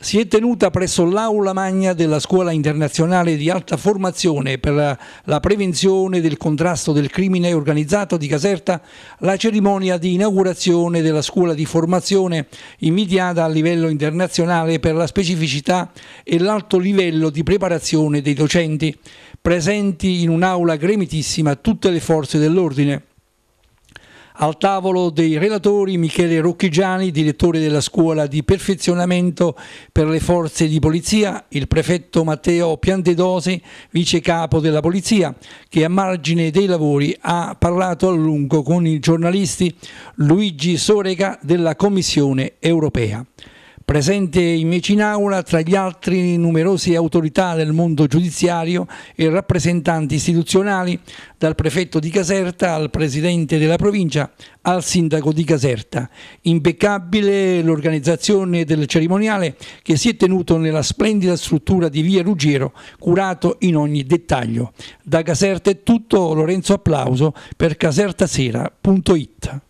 si è tenuta presso l'Aula Magna della Scuola Internazionale di Alta Formazione per la, la prevenzione del contrasto del crimine organizzato di Caserta la cerimonia di inaugurazione della scuola di formazione immediata a livello internazionale per la specificità e l'alto livello di preparazione dei docenti, presenti in un'aula gremitissima tutte le forze dell'ordine al tavolo dei relatori Michele Rocchigiani, direttore della scuola di perfezionamento per le forze di polizia, il prefetto Matteo Piantedosi, vice capo della polizia, che a margine dei lavori ha parlato a lungo con i giornalisti Luigi Soreca della Commissione europea. Presente invece in aula tra gli altri numerose autorità del mondo giudiziario e rappresentanti istituzionali, dal prefetto di Caserta al presidente della provincia al sindaco di Caserta. Impeccabile l'organizzazione del cerimoniale che si è tenuto nella splendida struttura di via Ruggero, curato in ogni dettaglio. Da Caserta è tutto, Lorenzo Applauso per casertasera.it.